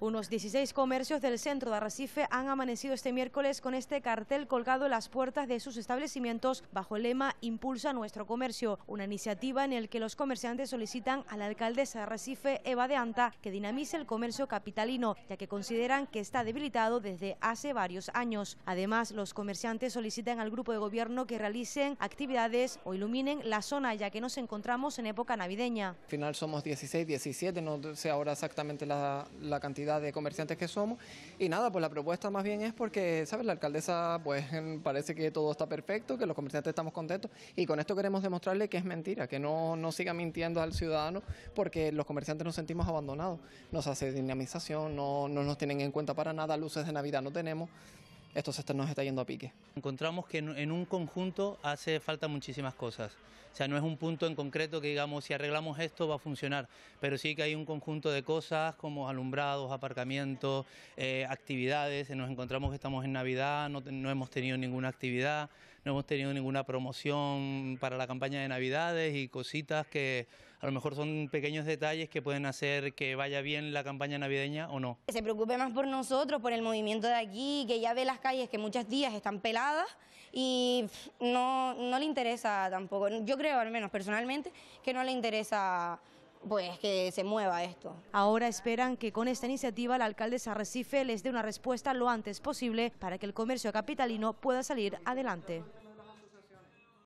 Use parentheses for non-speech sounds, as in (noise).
Unos 16 comercios del centro de Arrecife han amanecido este miércoles con este cartel colgado en las puertas de sus establecimientos bajo el lema Impulsa nuestro comercio, una iniciativa en la que los comerciantes solicitan a la alcaldesa de Arrecife, Eva de Anta, que dinamice el comercio capitalino, ya que consideran que está debilitado desde hace varios años. Además, los comerciantes solicitan al grupo de gobierno que realicen actividades o iluminen la zona, ya que nos encontramos en época navideña. Al final somos 16, 17, no sé ahora exactamente la, la cantidad de comerciantes que somos. Y nada, pues la propuesta más bien es porque, ¿sabes? La alcaldesa, pues (laughs) parece que todo está perfecto, que los comerciantes estamos contentos. Y con esto queremos demostrarle que es mentira, que no, no siga mintiendo al ciudadano, porque los comerciantes nos sentimos abandonados. Nos hace dinamización, no nos tienen en cuenta para nada, luces de Navidad no tenemos esto se nos está yendo a pique. Encontramos que en, un conjunto hace falta muchísimas cosas. O sea, no es un punto en concreto que digamos, si arreglamos esto va a funcionar, pero sí que hay un conjunto de cosas como alumbrados, aparcamientos, eh, actividades. Nos encontramos que estamos en Navidad, no hemos tenido ninguna actividad, no hemos tenido ninguna promoción para la campaña de Navidades y cositas que a lo mejor son pequeños detalles que pueden hacer que vaya bien la campaña navideña o no. se preocupe más por nosotros, por el movimiento de aquí, que ya ve las calles que muchos días están peladas y no, no le interesa tampoco, yo creo al menos personalmente, que no le interesa pues que se mueva esto. Ahora esperan que con esta iniciativa la alcaldesa Recife les dé una respuesta lo antes posible para que el comercio capitalino pueda salir adelante.